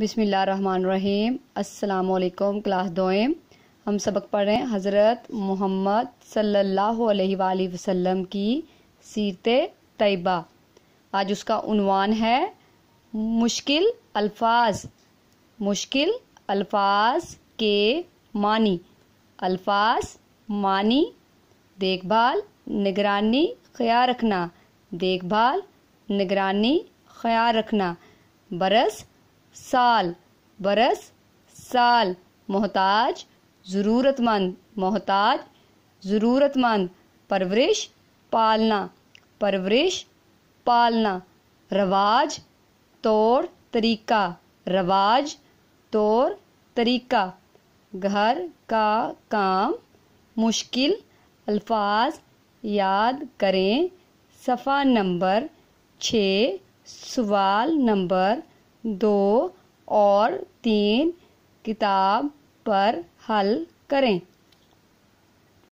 बिसमीम अल्लाम क्लास दोएम हम सबक पढ़ रहे हैं हज़रत मोहम्मद सल्लल्लाहु अलैहि वसल्लम की सीरत तयबा आज उसका उनवान है मुश्किल अल्फाज मुश्किल अल्फाज के मानी अल्फाज मानी देखभाल निगरानी ख्याल रखना देखभाल निगरानी ख्याल रखना बरस साल बरस साल मोहताज ज़रूरतमंद मोहताज ज़रूरतमंद परवरिश पालना परवरिश पालना रवाज तौर तरीका रवाज तौर तरीका घर का काम मुश्किल अल्फाज याद करें सफ़ा नंबर छः सवाल नंबर दो और तीन किताब पर हल करें